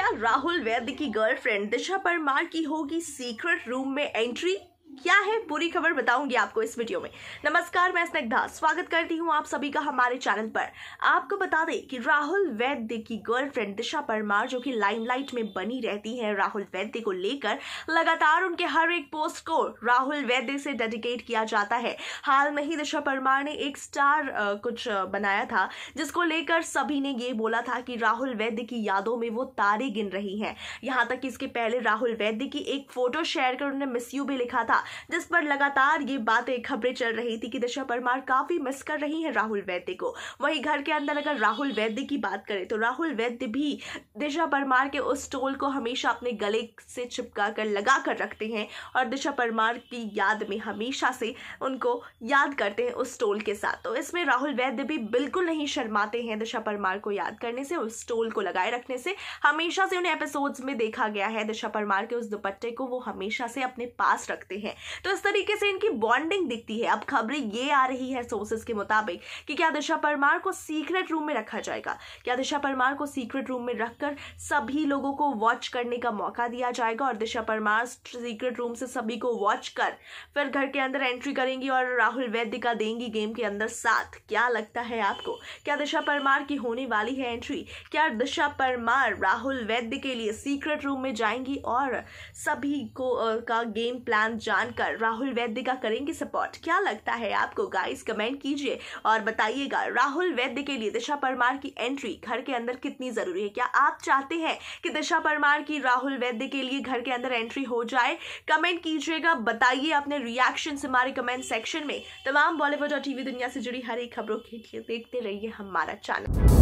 क्या राहुल वैद्य की गर्लफ्रेंड दिशा परमार की होगी सीक्रेट रूम में एंट्री क्या है पूरी खबर बताऊंगी आपको इस वीडियो में नमस्कार मैं स्नेग्धा स्वागत करती हूं आप सभी का हमारे चैनल पर आपको बता दें कि राहुल वैद्य की गर्लफ्रेंड दिशा परमार जो कि लाइमलाइट में बनी रहती हैं राहुल वैद्य को लेकर लगातार उनके हर एक पोस्ट को राहुल वैद्य से डेडिकेट किया जाता है हाल में ही दिशा परमार ने एक स्टार आ, कुछ बनाया था जिसको लेकर सभी ने ये बोला था कि राहुल वैद्य की यादों में वो तारे गिन रही है यहां तक कि इसके पहले राहुल वैद्य की एक फोटो शेयर कर उन्हें मिस यू भी लिखा था था जिस पर लगातार ये बातें खबरें चल रही थी कि दिशा परमार काफी मिस कर रही हैं राहुल वैद्य को वहीं घर के अंदर अगर राहुल वैद्य की बात करें तो राहुल वैद्य भी दिशा परमार के उस टोल को हमेशा अपने गले से चिपका कर लगा कर रखते हैं और दिशा परमार की याद में हमेशा से उनको याद करते हैं उस टोल के साथ तो इसमें राहुल वैद्य भी बिल्कुल नहीं शर्माते हैं दिशा परमार को याद करने से उस टोल को लगाए रखने से हमेशा से उन्हें एपिसोड्स में देखा गया है दिशा परमार के उस दुपट्टे को वो हमेशा से अपने पास रखते हैं है तो इस तरीके से इनकी बॉन्डिंग दिखती है अब खबरें ये आ रही है सोर्सेज के मुताबिक कि क्या दिशा परमार को सीक्रेट रूम में रखा जाएगा क्या दिशा परमार को सीक्रेट रूम में रखकर सभी लोगों को वॉच करने का मौका दिया जाएगा और दिशा परमार सीक्रेट रूम से सभी को वॉच कर फिर घर के अंदर एंट्री करेंगी और राहुल वैद्य का देंगी गेम के अंदर साथ क्या लगता है आपको क्या दिशा परमार की होने वाली है एंट्री क्या दिशा परमार राहुल वैद्य के लिए सीक्रेट रूम में जाएंगी और सभी को का गेम प्लान जान जानकर राहुल वैद्य का करेंगे सपोर्ट क्या लगता है आपको गाइस कमेंट कीजिए और बताइएगा राहुल वैद्य के लिए दिशा परमार की एंट्री घर के अंदर कितनी ज़रूरी है क्या आप चाहते हैं कि दिशा परमार की राहुल वैद्य के लिए घर के अंदर एंट्री हो जाए कमेंट कीजिएगा बताइए अपने रिएक्शन हमारे कमेंट सेक्शन में तमाम बॉलीवुड और टीवी दुनिया से जुड़ी हर एक खबरों के लिए देखते रहिए हमारा चैनल